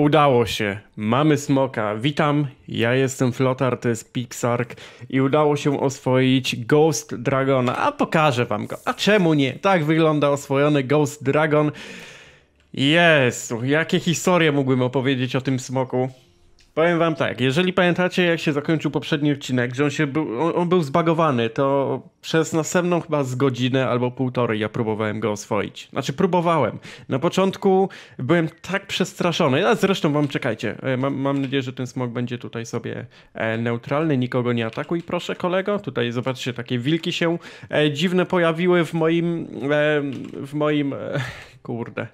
Udało się. Mamy smoka. Witam, ja jestem Flotar, to jest Pixark i udało się oswoić Ghost Dragona. A pokażę wam go. A czemu nie? Tak wygląda oswojony Ghost Dragon. Jezu, jakie historie mógłbym opowiedzieć o tym smoku. Powiem wam tak, jeżeli pamiętacie jak się zakończył poprzedni odcinek, że on, się był, on, on był zbagowany, to przez następną chyba z godzinę albo półtorej ja próbowałem go oswoić. Znaczy próbowałem. Na początku byłem tak przestraszony, a zresztą wam czekajcie, e, mam, mam nadzieję, że ten smog będzie tutaj sobie e, neutralny, nikogo nie atakuj proszę kolego. Tutaj zobaczcie, takie wilki się e, dziwne pojawiły w moim, w moim, kurde,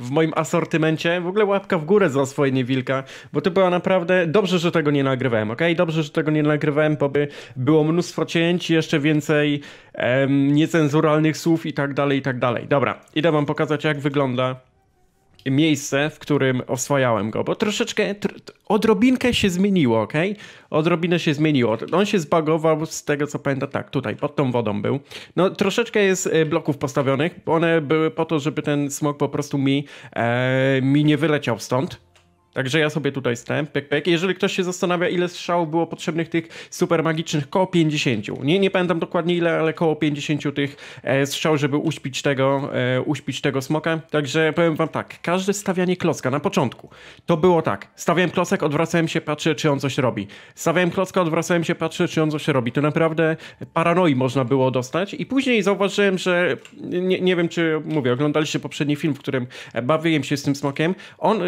w moim asortymencie. W ogóle łapka w górę za swoje niewilka, bo to była naprawdę... Dobrze, że tego nie nagrywałem, ok? Dobrze, że tego nie nagrywałem, bo by było mnóstwo cięć, jeszcze więcej em, niecenzuralnych słów i tak dalej, i tak dalej. Dobra, idę wam pokazać, jak wygląda miejsce, w którym oswajałem go, bo troszeczkę, tr odrobinkę się zmieniło, ok? Odrobinę się zmieniło. On się zbagował z tego, co pamiętam, tak, tutaj, pod tą wodą był. No, troszeczkę jest e, bloków postawionych, one były po to, żeby ten smog po prostu mi, e, mi nie wyleciał stąd, Także ja sobie tutaj stałem, pek, pek. Jeżeli ktoś się zastanawia, ile strzałów było potrzebnych tych super magicznych, koło 50. Nie, nie pamiętam dokładnie ile, ale koło 50 tych e, strzał, żeby uśpić tego, e, uśpić tego smoka. Także powiem wam tak, każde stawianie klocka na początku, to było tak. Stawiałem klocek, odwracałem się, patrzę, czy on coś robi. Stawiałem klocka, odwracałem się, patrzę, czy on coś robi. To naprawdę paranoi można było dostać. I później zauważyłem, że nie, nie wiem, czy mówię, oglądaliście poprzedni film, w którym bawiłem się z tym smokiem. On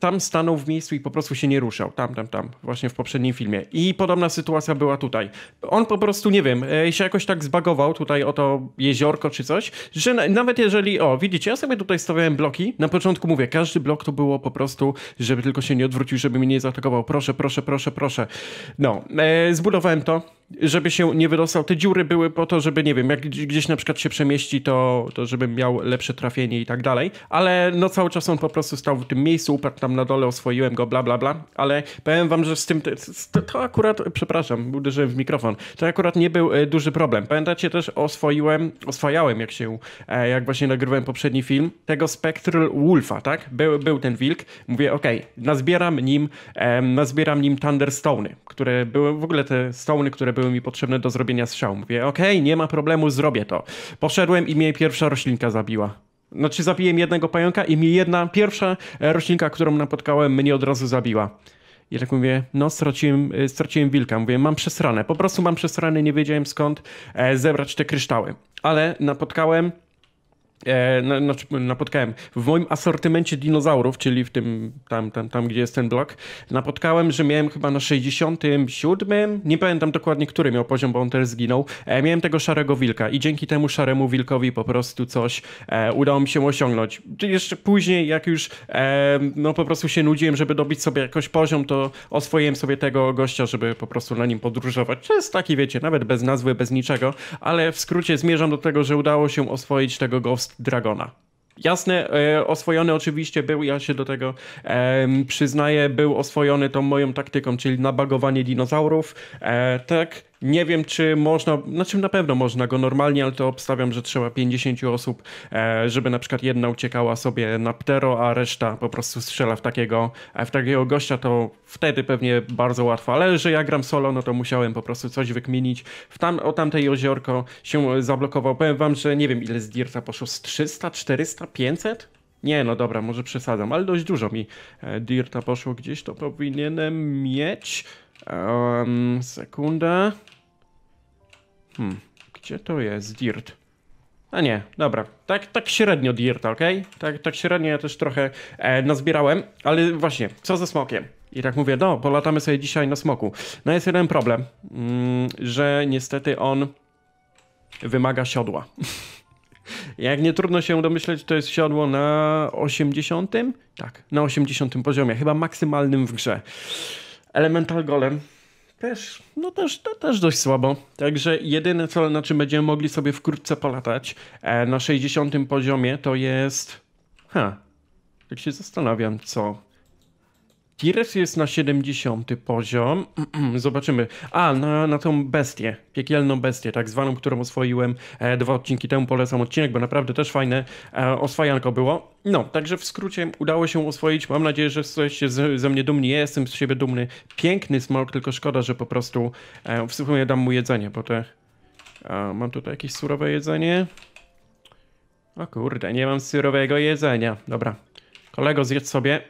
tam stanął w miejscu i po prostu się nie ruszał. Tam, tam, tam, właśnie w poprzednim filmie. I podobna sytuacja była tutaj. On po prostu, nie wiem, e, się jakoś tak zbagował tutaj o to jeziorko czy coś, że nawet jeżeli, o, widzicie, ja sobie tutaj stawiałem bloki. Na początku mówię, każdy blok to było po prostu, żeby tylko się nie odwrócił, żeby mnie nie zaatakował. Proszę, proszę, proszę, proszę. No, e, zbudowałem to żeby się nie wydostał. Te dziury były po to, żeby, nie wiem, jak gdzieś na przykład się przemieści, to, to żebym miał lepsze trafienie i tak dalej. Ale no cały czas on po prostu stał w tym miejscu, upadł tam na dole, oswoiłem go, bla, bla, bla. Ale powiem wam, że z tym, to, to akurat, przepraszam, uderzyłem w mikrofon, to akurat nie był e, duży problem. Pamiętacie też, oswoiłem, oswajałem, jak się, e, jak właśnie nagrywałem poprzedni film, tego Spectral Wolfa, tak? Był, był ten wilk. Mówię, okej, okay, nazbieram nim, nazbieram nim Thunderstony, które były, w ogóle te stony, które były były mi potrzebne do zrobienia strzału. Mówię, okej, okay, nie ma problemu, zrobię to. Poszedłem i mnie pierwsza roślinka zabiła. Znaczy zabiłem jednego pająka i mi jedna, pierwsza e, roślinka, którą napotkałem, mnie od razu zabiła. I tak mówię, no straciłem, e, straciłem wilka. Mówię, mam przesrane, po prostu mam przesrane, nie wiedziałem skąd e, zebrać te kryształy. Ale napotkałem E, na, znaczy, napotkałem w moim asortymencie dinozaurów, czyli w tym tam, tam, tam, gdzie jest ten blok, napotkałem, że miałem chyba na 67, nie pamiętam dokładnie, który miał poziom, bo on też zginął, e, miałem tego szarego wilka i dzięki temu szaremu wilkowi po prostu coś e, udało mi się osiągnąć. Jeszcze później, jak już e, no po prostu się nudziłem, żeby dobić sobie jakoś poziom, to oswoiłem sobie tego gościa, żeby po prostu na nim podróżować. To jest taki, wiecie, nawet bez nazwy, bez niczego, ale w skrócie zmierzam do tego, że udało się oswoić tego gościa. Dragona. Jasne, e, oswojony oczywiście był, ja się do tego przyznaję, był oswojony tą moją taktyką, czyli nabagowanie dinozaurów. E, tak, nie wiem, czy można, znaczy na pewno można go normalnie, ale to obstawiam, że trzeba 50 osób, e, żeby na przykład jedna uciekała sobie na ptero, a reszta po prostu strzela w takiego, e, w takiego gościa, to wtedy pewnie bardzo łatwo. Ale że ja gram solo, no to musiałem po prostu coś wykminić. W tam, o tamtej jeziorko się zablokował. Powiem wam, że nie wiem ile z Dirta poszło, z 300, 400, 500? Nie, no dobra, może przesadzam, ale dość dużo mi e, Dirta poszło gdzieś, to powinienem mieć. Um, sekunda. Hmm, gdzie to jest? Dirt. A nie, dobra. Tak, tak średnio Dirt, ok? Tak, tak średnio ja też trochę e, nazbierałem, ale właśnie, co ze smokiem? I tak mówię, no, polatamy sobie dzisiaj na smoku. No jest jeden problem, mm, że niestety on wymaga siodła. Jak nie trudno się domyśleć, to jest siodło na 80? Tak, na 80 poziomie, chyba maksymalnym w grze. Elemental Golem też, no też, to też dość słabo. Także jedyne, co, na czym będziemy mogli sobie wkrótce polatać e, na 60 poziomie, to jest... Ha, tak się zastanawiam, co Kires jest na 70 poziom. Zobaczymy. A, na, na tą bestię, piekielną bestię, tak zwaną, którą oswoiłem e, dwa odcinki temu. Polecam odcinek, bo naprawdę też fajne e, oswajanko było. No, także w skrócie udało się oswoić. Mam nadzieję, że jesteście ze mnie dumni. Ja jestem z siebie dumny. Piękny smok, tylko szkoda, że po prostu e, w sumie dam mu jedzenie, bo te... A, mam tutaj jakieś surowe jedzenie. O kurde, nie mam surowego jedzenia. Dobra. Kolego, zjedz sobie.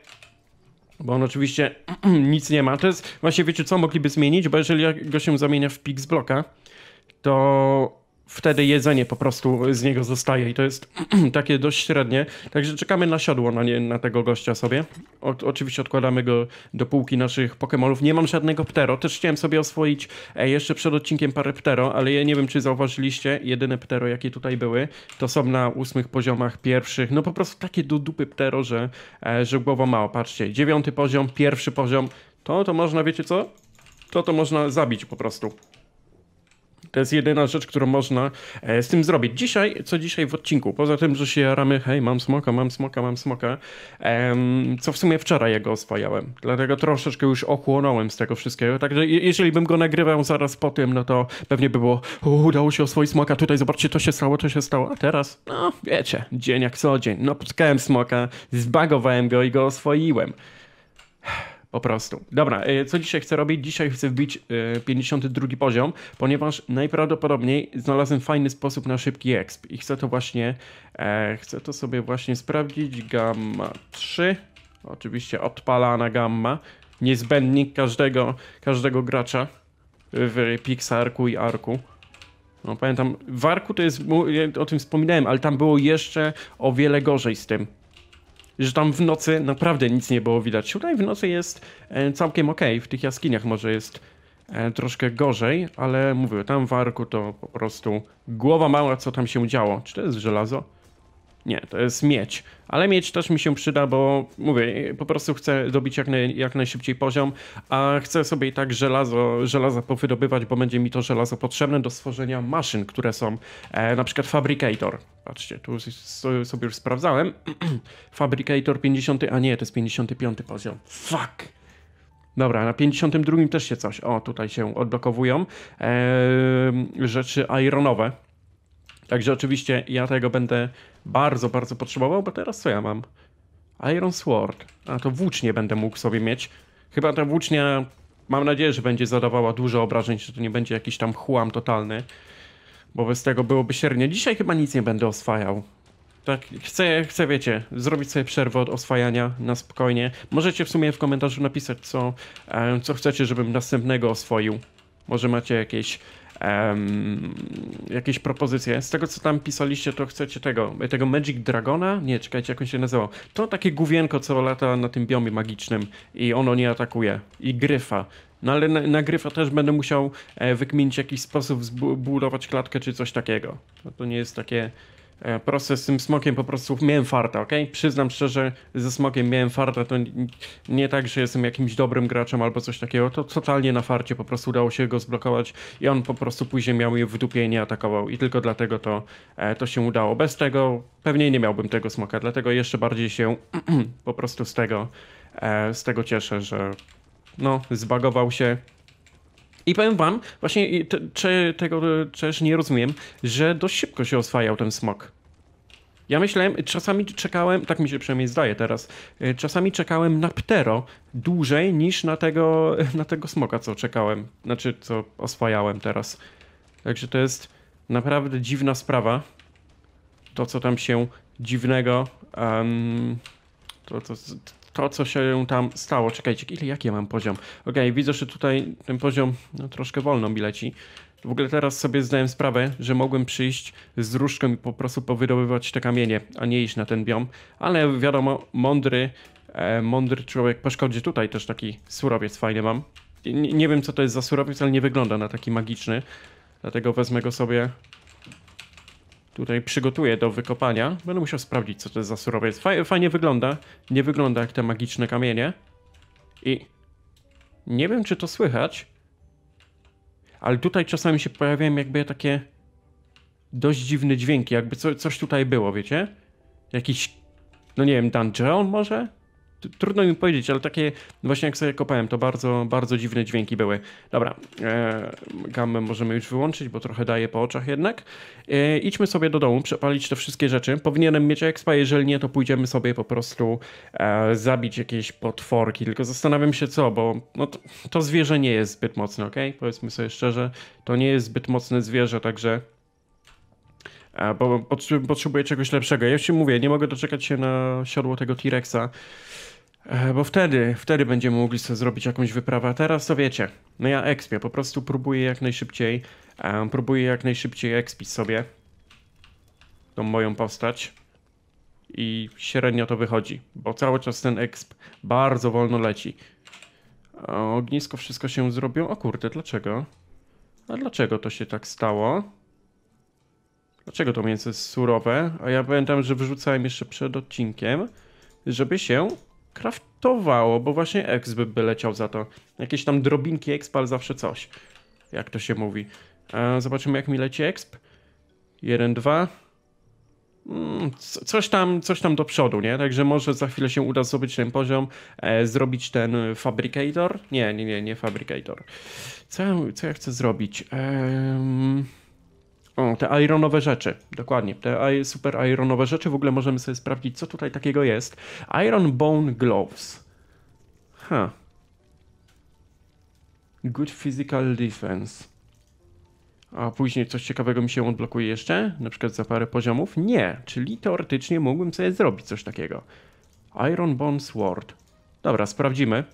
Bo on oczywiście nic nie ma. To jest właśnie, wiecie co, mogliby zmienić, bo jeżeli go się zamienia w Pixbloka, to wtedy jedzenie po prostu z niego zostaje i to jest takie dość średnie. Także czekamy na siodło na, no nie, na tego gościa sobie. O, oczywiście odkładamy go do półki naszych Pokémonów. Nie mam żadnego Ptero, też chciałem sobie oswoić e, jeszcze przed odcinkiem parę Ptero, ale ja nie wiem czy zauważyliście, jedyne Ptero jakie tutaj były, to są na ósmych poziomach pierwszych. No po prostu takie do dupy Ptero, że, e, że głowa mało. Patrzcie, dziewiąty poziom, pierwszy poziom, to to można, wiecie co? To to można zabić po prostu. To jest jedyna rzecz, którą można e, z tym zrobić. Dzisiaj, co dzisiaj w odcinku, poza tym, że się jaramy, hej, mam smoka, mam smoka, mam smoka, co w sumie wczoraj jego oswajałem. Dlatego troszeczkę już ochłonąłem z tego wszystkiego. Także jeżeli bym go nagrywał zaraz po tym, no to pewnie by było, udało się oswoić smoka, tutaj zobaczcie, to się stało, to się stało. A teraz, no wiecie, dzień jak co dzień. No, spotkałem smoka, zbagowałem go i go oswoiłem. Po prostu. Dobra, y, co dzisiaj chcę robić? Dzisiaj chcę wbić 52 y, poziom, ponieważ najprawdopodobniej znalazłem fajny sposób na szybki exp i chcę to właśnie, e, chcę to sobie właśnie sprawdzić. Gamma 3, oczywiście odpalana gamma, niezbędnik każdego, każdego gracza w Pixarku i Arku. No pamiętam, w Arku to jest, o tym wspominałem, ale tam było jeszcze o wiele gorzej z tym że tam w nocy naprawdę nic nie było widać. Tutaj w nocy jest e, całkiem ok, w tych jaskiniach może jest e, troszkę gorzej, ale mówię, tam w arku to po prostu głowa mała, co tam się działo. Czy to jest żelazo? Nie, to jest mieć. Ale mieć też mi się przyda, bo mówię, po prostu chcę dobić jak, naj, jak najszybciej poziom, a chcę sobie i tak żelazo, żelaza powydobywać, bo będzie mi to żelazo potrzebne do stworzenia maszyn, które są e, na przykład Fabricator. Patrzcie, tu sobie już sprawdzałem. fabricator 50, a nie, to jest 55 poziom. Fuck! Dobra, na 52 też się coś. O, tutaj się odblokowują e, rzeczy ironowe. Także oczywiście ja tego będę bardzo, bardzo potrzebował, bo teraz co ja mam? Iron Sword. A to włócznie będę mógł sobie mieć. Chyba ta włócznia, mam nadzieję, że będzie zadawała dużo obrażeń, że to nie będzie jakiś tam chłam totalny. Bo bez tego byłoby średnio. Dzisiaj chyba nic nie będę oswajał. Tak, chcę, chcę, wiecie, zrobić sobie przerwę od oswajania na spokojnie. Możecie w sumie w komentarzu napisać, co, e, co chcecie, żebym następnego oswoił. Może macie jakieś um, jakieś propozycje. Z tego, co tam pisaliście, to chcecie tego, tego Magic Dragona? Nie, czekajcie, jak on się nazywał. To takie główienko, co lata na tym biomie magicznym i ono nie atakuje. I gryfa. No ale na, na gryfa też będę musiał e, wykminić jakiś sposób, zbudować klatkę czy coś takiego. to nie jest takie E, proste z tym smokiem po prostu miałem farta, ok? Przyznam szczerze, ze smokiem miałem farta, to nie tak, że jestem jakimś dobrym graczem albo coś takiego, to totalnie na farcie po prostu udało się go zblokować i on po prostu później miał je w dupie i nie atakował i tylko dlatego to, e, to się udało. Bez tego pewnie nie miałbym tego smoka, dlatego jeszcze bardziej się po prostu z tego, e, z tego cieszę, że no, zbagował się, i powiem wam, właśnie te, te, tego też nie rozumiem, że dość szybko się oswajał ten smok. Ja myślałem, czasami czekałem, tak mi się przynajmniej zdaje teraz, y, czasami czekałem na ptero dłużej niż na tego, na tego smoka, co czekałem, znaczy co oswajałem teraz. Także to jest naprawdę dziwna sprawa. To, co tam się dziwnego, um, to, to, to, co się tam stało. Czekajcie, ile, jaki ja mam poziom? Ok, widzę, że tutaj ten poziom no, troszkę wolno mi leci. W ogóle teraz sobie zdałem sprawę, że mogłem przyjść z różką i po prostu powydobywać te kamienie, a nie iść na ten biom. Ale wiadomo, mądry, e, mądry człowiek poszkodzi tutaj też taki surowiec fajny mam. nie wiem, co to jest za surowiec, ale nie wygląda na taki magiczny. Dlatego wezmę go sobie tutaj przygotuję do wykopania. Będę musiał sprawdzić, co to jest za surowiec. Fajnie wygląda. Nie wygląda jak te magiczne kamienie. I nie wiem, czy to słychać, ale tutaj czasami się pojawiają jakby takie dość dziwne dźwięki, jakby co, coś tutaj było, wiecie? Jakiś, no nie wiem, dungeon może? trudno mi powiedzieć, ale takie właśnie jak sobie kopałem, to bardzo, bardzo dziwne dźwięki były. Dobra, e, gamę możemy już wyłączyć, bo trochę daje po oczach jednak. E, idźmy sobie do domu, przepalić te wszystkie rzeczy. Powinienem mieć expa, jeżeli nie, to pójdziemy sobie po prostu e, zabić jakieś potworki. Tylko zastanawiam się co, bo no, to, to zwierzę nie jest zbyt mocne, ok? Powiedzmy sobie szczerze, to nie jest zbyt mocne zwierzę, także e, bo potrzebuję czegoś lepszego. Ja już ci mówię, nie mogę doczekać się na siodło tego T-Rexa. E, bo wtedy, wtedy będziemy mogli sobie zrobić jakąś wyprawę, a teraz to wiecie, no ja expię, po prostu próbuję jak najszybciej, um, próbuję jak najszybciej expić sobie tą moją postać i średnio to wychodzi, bo cały czas ten exp bardzo wolno leci. ognisko wszystko się zrobiło, o kurde, dlaczego? A dlaczego to się tak stało? Dlaczego to mięso jest surowe? A ja pamiętam, że wyrzucałem jeszcze przed odcinkiem, żeby się kraftowało, bo właśnie exp by, leciał za to. Jakieś tam drobinki exp, ale zawsze coś. Jak to się mówi. E, zobaczymy jak mi leci exp. 1, 2. coś tam, coś tam do przodu, nie? Także może za chwilę się uda zrobić ten poziom, e, zrobić ten fabricator. Nie, nie, nie, nie fabricator. Co ja, co ja chcę zrobić? Ehm... O, te ironowe rzeczy, dokładnie. Te super ironowe rzeczy, w ogóle możemy sobie sprawdzić, co tutaj takiego jest. Iron Bone Gloves. Huh. Good Physical Defense. A później coś ciekawego mi się odblokuje jeszcze, na przykład za parę poziomów? Nie, czyli teoretycznie mógłbym sobie zrobić coś takiego. Iron Bone Sword. Dobra, sprawdzimy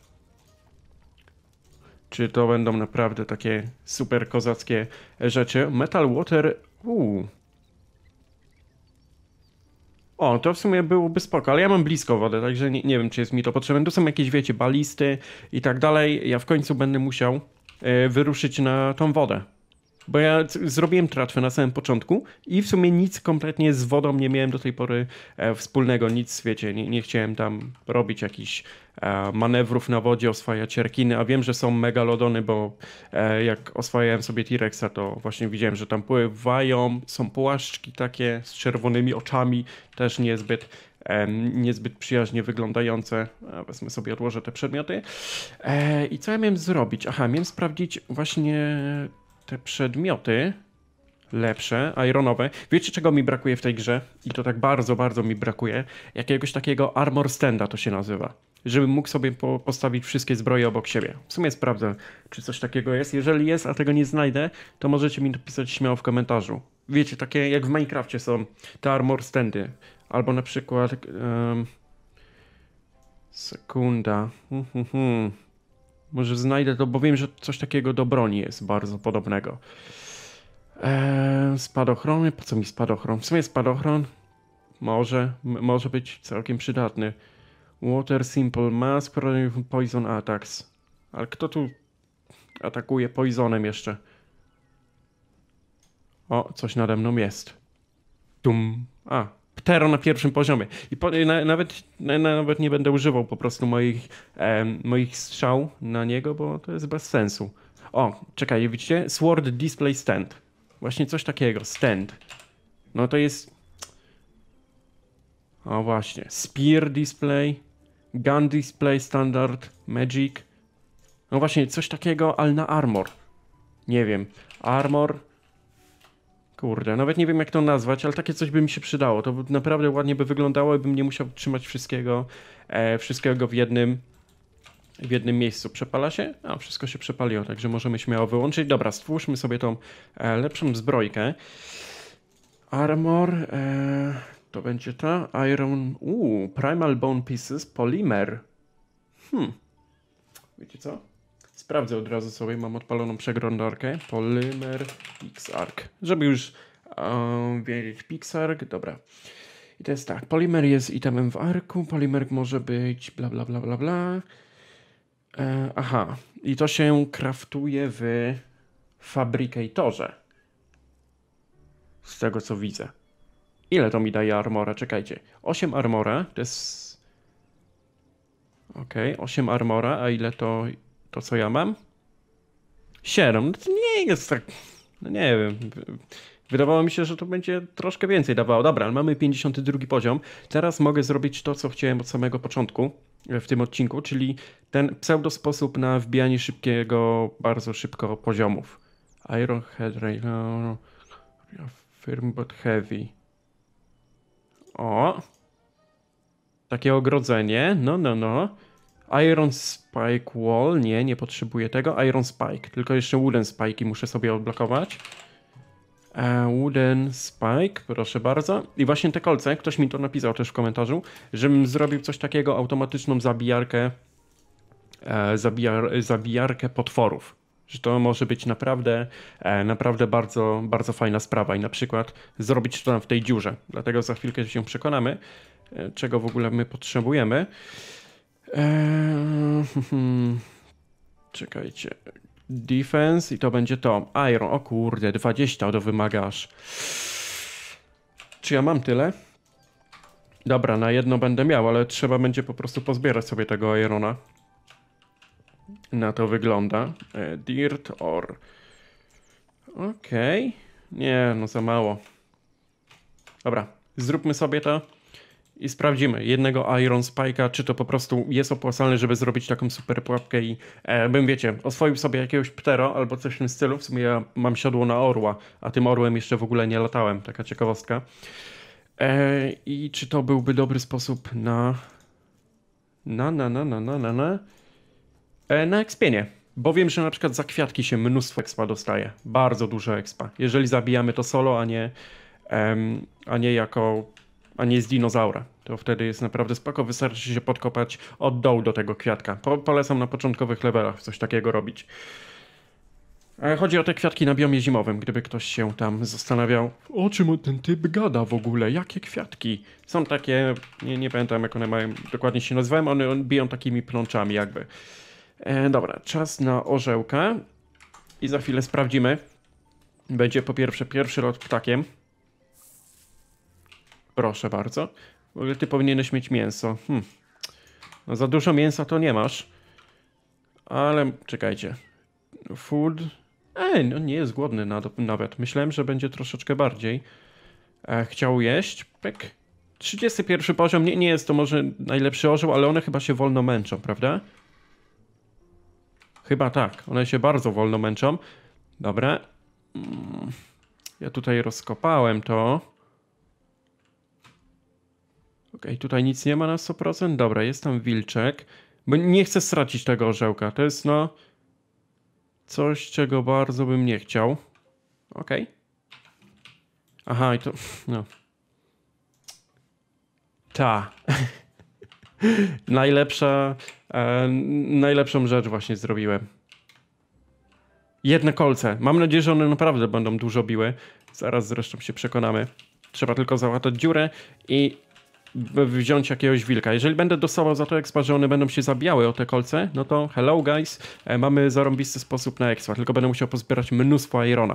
czy to będą naprawdę takie super kozackie rzeczy. Metal Water, O, to w sumie byłoby spoko, ale ja mam blisko wodę, także nie, nie wiem, czy jest mi to potrzebne. Tu są jakieś, wiecie, balisty i tak dalej. Ja w końcu będę musiał e, wyruszyć na tą wodę. Bo ja zrobiłem tratwę na samym początku i w sumie nic kompletnie z wodą nie miałem do tej pory e, wspólnego, nic wiecie, nie, nie chciałem tam robić jakichś e, manewrów na wodzie, oswajać cierkiny, a wiem, że są megalodony, bo e, jak oswajałem sobie T-Rexa, to właśnie widziałem, że tam pływają, są płaszczki takie z czerwonymi oczami, też niezbyt niezbyt przyjaźnie wyglądające. Wezmę sobie, odłożę te przedmioty. I co ja miałem zrobić? Aha, miałem sprawdzić właśnie te przedmioty lepsze, ironowe. Wiecie, czego mi brakuje w tej grze? I to tak bardzo, bardzo mi brakuje. Jakiegoś takiego armor standa to się nazywa. Żebym mógł sobie po postawić wszystkie zbroje obok siebie. W sumie sprawdzę, czy coś takiego jest. Jeżeli jest, a tego nie znajdę, to możecie mi napisać śmiało w komentarzu. Wiecie, takie jak w Minecrafcie są te armor standy. Albo na przykład... Um... Sekunda. Hmm, hmm, hmm. Może znajdę to, bo wiem, że coś takiego do broni jest bardzo podobnego. Eee, spadochrony? Po co mi spadochron? W sumie spadochron może, może być całkiem przydatny. Water Simple Mask Poison Attacks. Ale kto tu atakuje poisonem jeszcze? O, coś nade mną jest. Tum. A, ptero na pierwszym poziomie. I po, na, nawet, na, nawet nie będę używał po prostu moich, moich strzał na niego, bo to jest bez sensu. O, czekaj, widzicie? Sword Display Stand. Właśnie coś takiego, stand. No to jest... O właśnie, Spear Display, Gun Display Standard, Magic. No właśnie, coś takiego, ale na armor. Nie wiem, armor, Kurde, nawet nie wiem jak to nazwać, ale takie coś by mi się przydało. To naprawdę ładnie by wyglądało, bym nie musiał trzymać wszystkiego, e, wszystkiego w jednym w jednym miejscu. Przepala się? A, wszystko się przepaliło, także możemy śmiało wyłączyć. Dobra, stwórzmy sobie tą e, lepszą zbrojkę. Armor, e, to będzie ta, Iron, uuu, Primal Bone Pieces, Polymer. Hmm, wiecie co? sprawdzę od razu sobie, mam odpaloną przeglądarkę, Polymer Pixar. żeby już um, wiedzieć Pixar. dobra. I to jest tak, polimer jest itemem w arku, polimer może być bla bla bla bla bla. E, aha, i to się kraftuje w Fabricatorze. Z tego co widzę. Ile to mi daje armora? Czekajcie. 8 armora to jest... Okej, okay, 8 armora, a ile to to, co ja mam? 7. No to nie jest tak. No nie wiem. Wydawało mi się, że to będzie troszkę więcej dawało. Dobra, ale mamy 52 poziom. Teraz mogę zrobić to, co chciałem od samego początku e, w tym odcinku, czyli ten pseudo sposób na wbijanie szybkiego, bardzo szybko poziomów. Iron Head Rail, Firm But Heavy. O! Takie ogrodzenie, no, no, no. Iron Spike Wall, nie, nie potrzebuję tego. Iron Spike, tylko jeszcze Wooden Spike i muszę sobie odblokować. E, Wooden Spike, proszę bardzo. I właśnie te kolce, ktoś mi to napisał też w komentarzu, żebym zrobił coś takiego, automatyczną zabijarkę, e, zabijar, zabijarkę potworów. Że to może być naprawdę, e, naprawdę bardzo, bardzo fajna sprawa i na przykład zrobić to tam w tej dziurze. Dlatego za chwilkę się przekonamy, e, czego w ogóle my potrzebujemy. Eee, czekajcie. Defense i to będzie to. Iron, o kurde, 20 do wymagasz. Czy ja mam tyle? Dobra, na jedno będę miał, ale trzeba będzie po prostu pozbierać sobie tego Irona. Na to wygląda. E, dirt or... Okej. Okay. Nie, no za mało. Dobra, zróbmy sobie to i sprawdzimy jednego Iron Spike'a, czy to po prostu jest opłacalne, żeby zrobić taką super pułapkę i e, bym, wiecie, oswoił sobie jakiegoś ptero albo coś w tym stylu. W sumie ja mam siodło na orła, a tym orłem jeszcze w ogóle nie latałem, taka ciekawostka. E, I czy to byłby dobry sposób na... na, na, na, na, na, na, na... E, na ekspienie. Bo wiem, że na przykład za kwiatki się mnóstwo expa dostaje. Bardzo dużo expa. Jeżeli zabijamy to solo, a nie, em, a nie jako a nie z dinozaura. To wtedy jest naprawdę spoko, wystarczy się podkopać od dołu do tego kwiatka. Po, polecam na początkowych levelach coś takiego robić. E, chodzi o te kwiatki na biomie zimowym, gdyby ktoś się tam zastanawiał, o czym ten typ gada w ogóle, jakie kwiatki? Są takie, nie, nie pamiętam jak one mają, dokładnie się nazywają, one on biją takimi plączami jakby. E, dobra, czas na orzełkę i za chwilę sprawdzimy. Będzie po pierwsze pierwszy lot ptakiem, Proszę bardzo. W ogóle ty powinieneś mieć mięso. Hm. No za dużo mięsa to nie masz. Ale czekajcie. Food. Ej, no nie jest głodny nawet. Myślałem, że będzie troszeczkę bardziej. E, chciał jeść. Pyk. 31 poziom. Nie, nie jest to może najlepszy orzeł, ale one chyba się wolno męczą, prawda? Chyba tak. One się bardzo wolno męczą. Dobra. Mm. Ja tutaj rozkopałem to. Okej, okay, tutaj nic nie ma na 100%. Dobra, jest tam wilczek. Bo nie chcę stracić tego orzełka. To jest no... Coś, czego bardzo bym nie chciał. Okej. Okay. Aha, i to... No. Ta. Najlepsza... E, najlepszą rzecz właśnie zrobiłem. Jedne kolce. Mam nadzieję, że one naprawdę będą dużo biły. Zaraz zresztą się przekonamy. Trzeba tylko załatać dziurę i wziąć jakiegoś wilka. Jeżeli będę dostawał za to expa, że one będą się zabijały o te kolce, no to hello guys, e, mamy zarąbisty sposób na expa, tylko będę musiał pozbierać mnóstwo irona.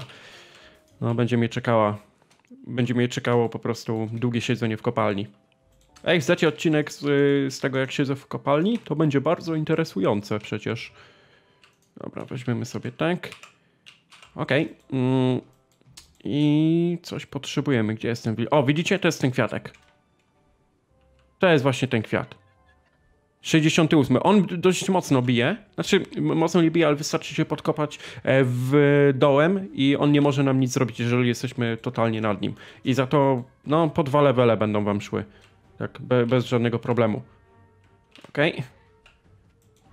No, będzie mnie czekała, będzie mnie czekało po prostu długie siedzenie w kopalni. Ej, chcecie odcinek z, z tego jak siedzę w kopalni? To będzie bardzo interesujące przecież. Dobra, weźmiemy sobie tak. Okej. Okay. Mm. I coś potrzebujemy. Gdzie jest ten... O, widzicie? To jest ten kwiatek. To jest właśnie ten kwiat. 68. On dość mocno bije. Znaczy, mocno nie bije, ale wystarczy się podkopać e, w dołem i on nie może nam nic zrobić, jeżeli jesteśmy totalnie nad nim. I za to, no, po dwa levele będą wam szły. Tak, be, bez żadnego problemu. Okej. Okay.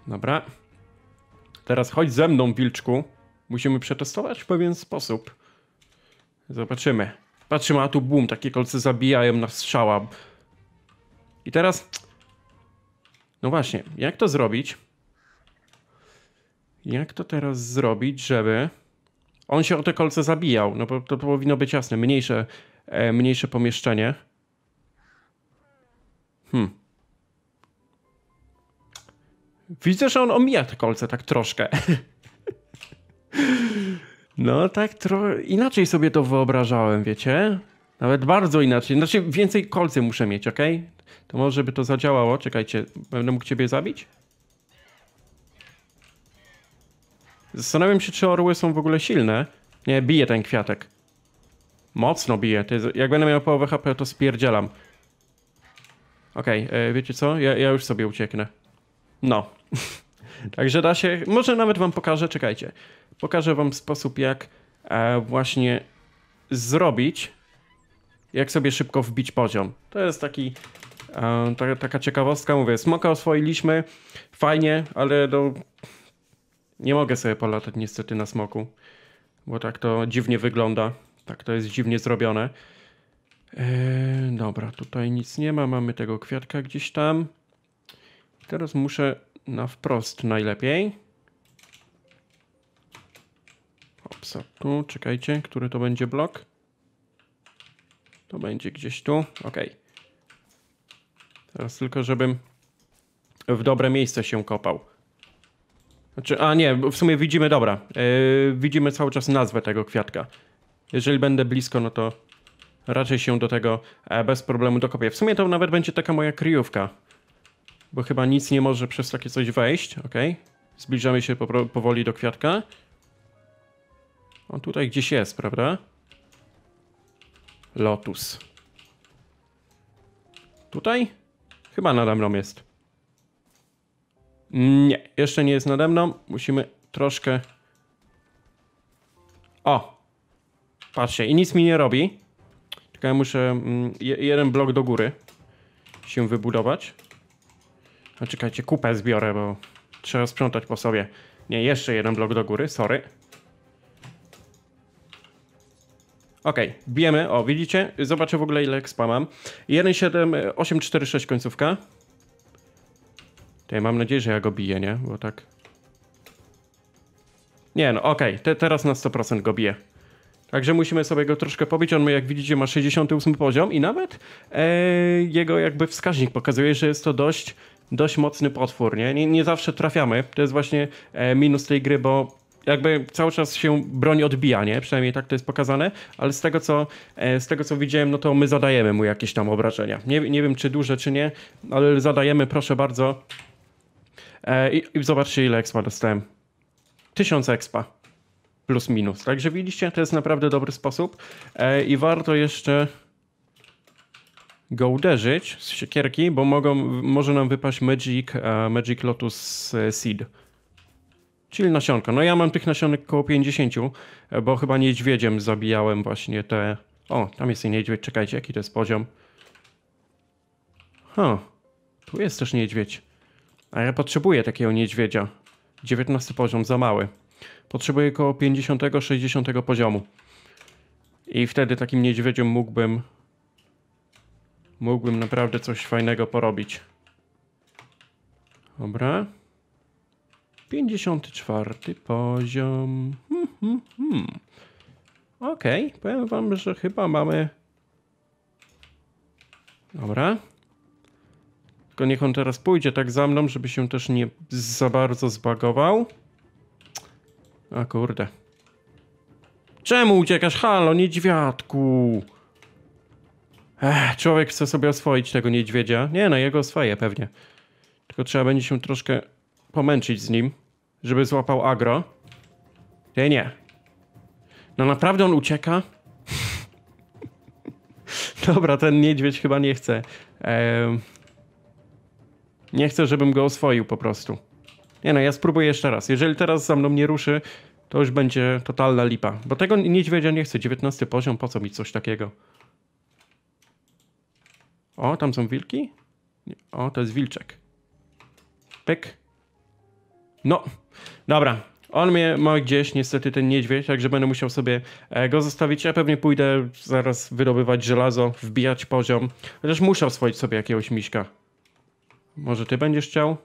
Dobra. Teraz chodź ze mną, wilczku. Musimy przetestować w pewien sposób. Zobaczymy. Patrzymy, a tu boom, takie kolce zabijają na strzała. I teraz, no właśnie, jak to zrobić? Jak to teraz zrobić, żeby on się o te kolce zabijał? No bo to powinno być jasne, mniejsze, e, mniejsze pomieszczenie. Hmm. Widzę, że on omija te kolce tak troszkę. No tak tro... inaczej sobie to wyobrażałem, wiecie? Nawet bardzo inaczej. Znaczy więcej kolce muszę mieć, ok? To może by to zadziałało. Czekajcie, będę mógł ciebie zabić? Zastanawiam się, czy orły są w ogóle silne. Nie, bije ten kwiatek. Mocno bije. Jak będę miał połowę HP, to spierdzielam. Okej, okay, e, wiecie co? Ja, ja już sobie ucieknę. No. Także da się... Może nawet wam pokażę, czekajcie. Pokażę wam sposób, jak e, właśnie zrobić, jak sobie szybko wbić poziom. To jest taki E, taka, taka ciekawostka, mówię, smoka oswoiliśmy, fajnie, ale no, nie mogę sobie polatać niestety na smoku, bo tak to dziwnie wygląda, tak to jest dziwnie zrobione. Eee, dobra, tutaj nic nie ma, mamy tego kwiatka gdzieś tam. Teraz muszę na wprost najlepiej. Opsa, tu, czekajcie, który to będzie blok? To będzie gdzieś tu, ok. Teraz tylko, żebym w dobre miejsce się kopał. Znaczy, a nie, w sumie widzimy, dobra. Yy, widzimy cały czas nazwę tego kwiatka. Jeżeli będę blisko, no to raczej się do tego e, bez problemu dokopię. W sumie to nawet będzie taka moja kryjówka. Bo chyba nic nie może przez takie coś wejść, ok? Zbliżamy się po, powoli do kwiatka. On tutaj gdzieś jest, prawda? Lotus. Tutaj? Chyba nade mną jest. Nie, jeszcze nie jest nade mną. Musimy troszkę... O! Patrzcie, i nic mi nie robi. Tylko ja muszę mm, jeden blok do góry się wybudować. No czekajcie, kupę zbiorę, bo trzeba sprzątać po sobie. Nie, jeszcze jeden blok do góry, sorry. Okej, okay, bijemy, o widzicie? Zobaczę w ogóle ile expa mam. 17846 końcówka. Tutaj mam nadzieję, że ja go biję, nie? Bo tak... Nie no, okej, okay. Te, teraz na 100% go biję. Także musimy sobie go troszkę pobić. On, jak widzicie, ma 68 poziom i nawet e, jego jakby wskaźnik pokazuje, że jest to dość, dość mocny potwór. Nie? Nie, nie zawsze trafiamy. To jest właśnie e, minus tej gry, bo jakby cały czas się broń odbija, nie? Przynajmniej tak to jest pokazane, ale z tego co, e, z tego co widziałem, no to my zadajemy mu jakieś tam obrażenia. Nie, nie wiem czy duże, czy nie, ale zadajemy, proszę bardzo. E, I, i zobaczcie ile expa dostałem. 1000 expa. Plus minus. Także widzieliście, to jest naprawdę dobry sposób. E, I warto jeszcze go uderzyć z siekierki, bo mogą, może nam wypaść Magic, Magic Lotus Seed. Czyli nasionka. No ja mam tych nasionek około 50, bo chyba niedźwiedziem zabijałem właśnie te... O, tam jest i niedźwiedź, czekajcie, jaki to jest poziom. Ha, huh. tu jest też niedźwiedź. A ja potrzebuję takiego niedźwiedzia. 19 poziom, za mały. Potrzebuję około 50-60 poziomu. I wtedy takim niedźwiedziom mógłbym... Mógłbym naprawdę coś fajnego porobić. Dobra. 54 poziom. Hmm, hmm, hmm. Okej, okay. powiem wam, że chyba mamy... Dobra. Tylko niech on teraz pójdzie tak za mną, żeby się też nie za bardzo zbagował. A kurde. Czemu uciekasz? Halo, niedźwiadku! Ech, człowiek chce sobie oswoić tego niedźwiedzia. Nie no, jego oswoje pewnie. Tylko trzeba będzie się troszkę pomęczyć z nim żeby złapał agro. Czy nie? No naprawdę on ucieka? Dobra, ten niedźwiedź chyba nie chce. Ehm, nie chcę, żebym go oswoił po prostu. Nie no, ja spróbuję jeszcze raz. Jeżeli teraz za mną nie ruszy, to już będzie totalna lipa. Bo tego niedźwiedzia nie chcę. 19 poziom, po co mi coś takiego? O, tam są wilki? O, to jest wilczek. Pyk. No, dobra. On mnie ma gdzieś, niestety, ten niedźwiedź, także będę musiał sobie e, go zostawić. Ja pewnie pójdę zaraz wydobywać żelazo, wbijać poziom. Chociaż muszę oswoić sobie jakiegoś miśka. Może ty będziesz chciał?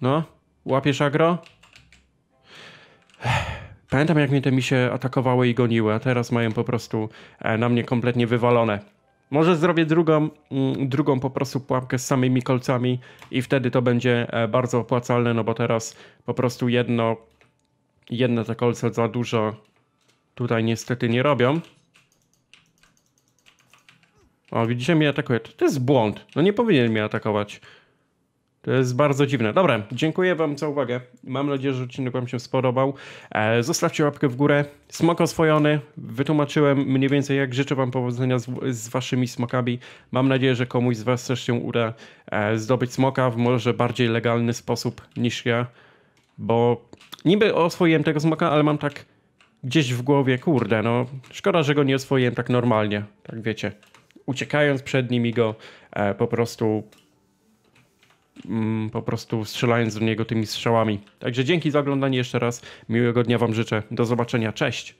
No, łapiesz agro? Pamiętam, jak mnie te misie atakowały i goniły, a teraz mają po prostu e, na mnie kompletnie wywalone. Może zrobię drugą, mm, drugą po prostu pułapkę z samymi kolcami i wtedy to będzie e, bardzo opłacalne, no bo teraz po prostu jedno, jedne te kolce za dużo tutaj niestety nie robią. O, widzicie, mnie atakuje. To jest błąd. No nie powinien mnie atakować. To jest bardzo dziwne. Dobra, dziękuję Wam za uwagę. Mam nadzieję, że odcinek Wam się spodobał. E, zostawcie łapkę w górę. Smok oswojony. Wytłumaczyłem mniej więcej, jak życzę Wam powodzenia z, z Waszymi smokami. Mam nadzieję, że komuś z Was też się uda e, zdobyć smoka w może bardziej legalny sposób niż ja, bo niby oswoiłem tego smoka, ale mam tak gdzieś w głowie, kurde, no szkoda, że go nie oswoiłem tak normalnie, tak wiecie. Uciekając przed nimi go e, po prostu Mm, po prostu strzelając w niego tymi strzałami. Także dzięki za oglądanie jeszcze raz. Miłego dnia Wam życzę. Do zobaczenia. Cześć.